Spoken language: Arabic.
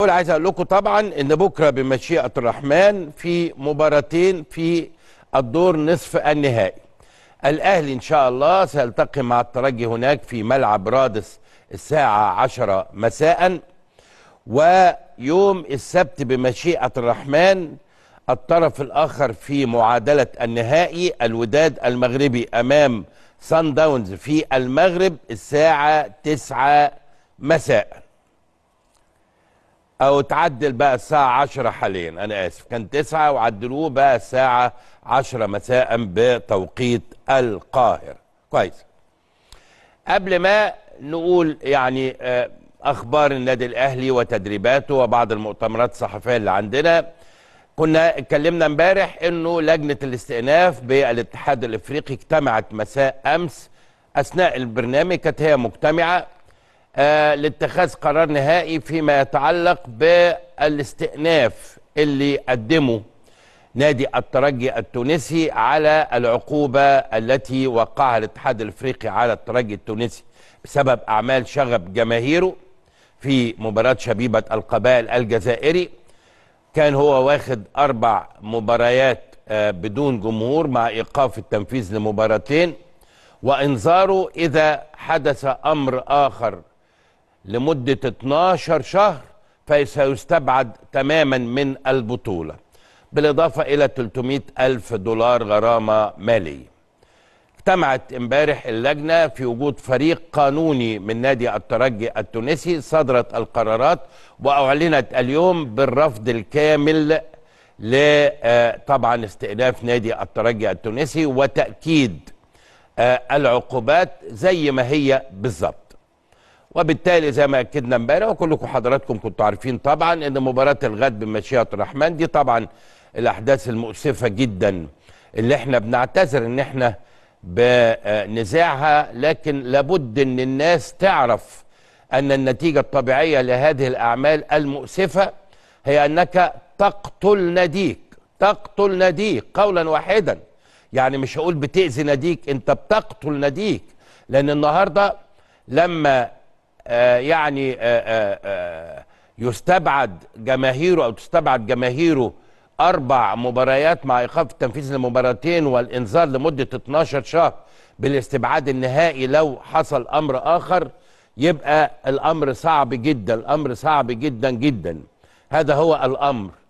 اقول عايز اقول لكم طبعا ان بكره بمشيئه الرحمن في مباراتين في الدور نصف النهائي الاهلي ان شاء الله سيلتقي مع الترجي هناك في ملعب رادس الساعه 10 مساء ويوم السبت بمشيئه الرحمن الطرف الاخر في معادله النهائي الوداد المغربي امام سان داونز في المغرب الساعه 9 مساء او تعدل بقى الساعة 10 حاليا انا اسف كان 9 وعدلوه بقى الساعة 10 مساء بتوقيت القاهرة كويس قبل ما نقول يعني آه، اخبار النادي الاهلي وتدريباته وبعض المؤتمرات الصحفية اللي عندنا كنا اتكلمنا امبارح انه لجنة الاستئناف بالاتحاد الافريقي اجتمعت مساء امس اثناء البرنامج كانت هي مجتمعة آه، لاتخاذ قرار نهائي فيما يتعلق بالاستئناف اللي قدمه نادي الترجي التونسي على العقوبة التي وقعها الاتحاد الافريقي على الترجي التونسي بسبب أعمال شغب جماهيره في مباراة شبيبة القبائل الجزائري كان هو واخد أربع مباريات آه، بدون جمهور مع إيقاف التنفيذ لمباراتين وإنذاره إذا حدث أمر آخر لمدة 12 شهر فسيستبعد تماما من البطولة بالإضافة إلى 300 ألف دولار غرامة مالية اجتمعت امبارح اللجنة في وجود فريق قانوني من نادي الترجي التونسي صدرت القرارات وأعلنت اليوم بالرفض الكامل لطبعا آه، استئناف نادي الترجي التونسي وتأكيد آه، العقوبات زي ما هي بالظبط وبالتالي زي ما اكدنا امبارح وكلكم حضراتكم كنتوا عارفين طبعا ان مباراه الغد بمشيئه الرحمن دي طبعا الاحداث المؤسفه جدا اللي احنا بنعتذر ان احنا بنزاعها لكن لابد ان الناس تعرف ان النتيجه الطبيعيه لهذه الاعمال المؤسفه هي انك تقتل ناديك تقتل ناديك قولا واحدا يعني مش هقول بتاذي ناديك انت بتقتل ناديك لان النهارده لما آه، يعني آه، آه، يستبعد جماهيره او تستبعد جماهيره اربع مباريات مع ايقاف التنفيذ لمباراتين والانذار لمده 12 شهر بالاستبعاد النهائي لو حصل امر اخر يبقى الامر صعب جدا الامر صعب جدا جدا هذا هو الامر